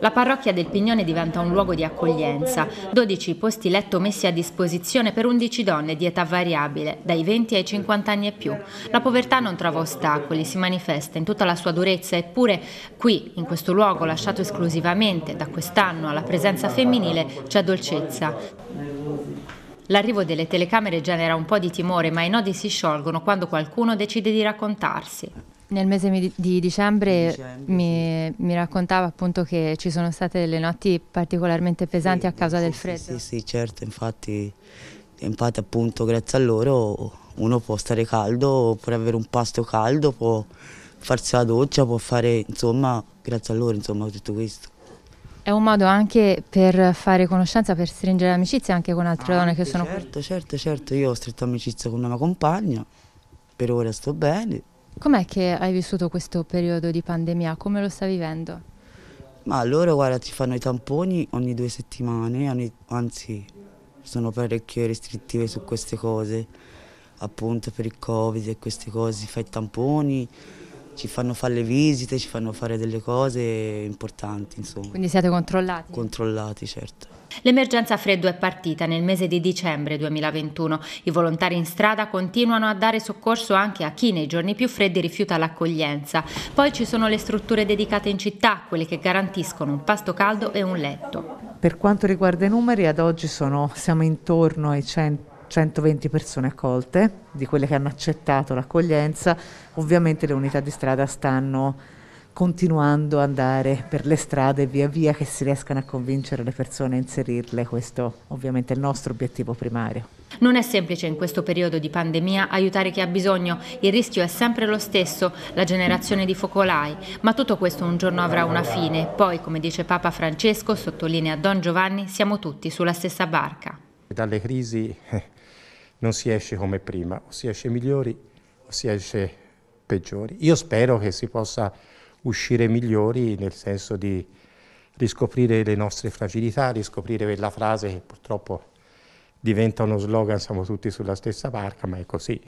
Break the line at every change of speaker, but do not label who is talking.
La parrocchia del Pignone diventa un luogo di accoglienza, 12 posti letto messi a disposizione per 11 donne di età variabile, dai 20 ai 50 anni e più. La povertà non trova ostacoli, si manifesta in tutta la sua durezza, eppure qui, in questo luogo lasciato esclusivamente da quest'anno alla presenza femminile, c'è dolcezza. L'arrivo delle telecamere genera un po' di timore, ma i nodi si sciolgono quando qualcuno decide di raccontarsi. Nel mese di dicembre, dicembre mi, sì. mi, raccontava appunto che ci sono state delle notti particolarmente pesanti sì, a causa sì, del freddo. Sì, sì,
certo, infatti, infatti appunto grazie a loro uno può stare caldo, può avere un pasto caldo, può farsi la doccia, può fare insomma grazie a loro insomma tutto questo.
È un modo anche per fare conoscenza, per stringere amicizia anche con altre ah, donne che sono certo,
Certo, certo, certo, io ho stretto amicizia con una mia compagna, per ora sto bene
Com'è che hai vissuto questo periodo di pandemia? Come lo stai vivendo?
Ma loro, guarda, ti fanno i tamponi ogni due settimane, ogni, anzi, sono parecchie restrittive su queste cose, appunto per il Covid e queste cose, si fa i tamponi, ci fanno fare le visite, ci fanno fare delle cose importanti, insomma. Quindi
siete controllati?
Controllati, certo.
L'emergenza freddo è partita nel mese di dicembre 2021. I volontari in strada continuano a dare soccorso anche a chi nei giorni più freddi rifiuta l'accoglienza. Poi ci sono le strutture dedicate in città, quelle che garantiscono un pasto caldo e un letto.
Per quanto riguarda i numeri, ad oggi sono, siamo intorno ai 100 120 persone accolte, di quelle che hanno accettato l'accoglienza, ovviamente le unità di strada stanno continuando ad andare per le strade via via che si riescano a convincere le persone a inserirle, questo ovviamente è il nostro obiettivo primario.
Non è semplice in questo periodo di pandemia aiutare chi ha bisogno, il rischio è sempre lo stesso, la generazione di focolai, ma tutto questo un giorno avrà una fine, poi come dice Papa Francesco, sottolinea Don Giovanni, siamo tutti sulla stessa barca.
Dalle crisi eh, non si esce come prima, o si esce migliori o si esce peggiori. Io spero che si possa uscire migliori nel senso di riscoprire le nostre fragilità, riscoprire quella frase che purtroppo diventa uno slogan, siamo tutti sulla stessa barca, ma è così.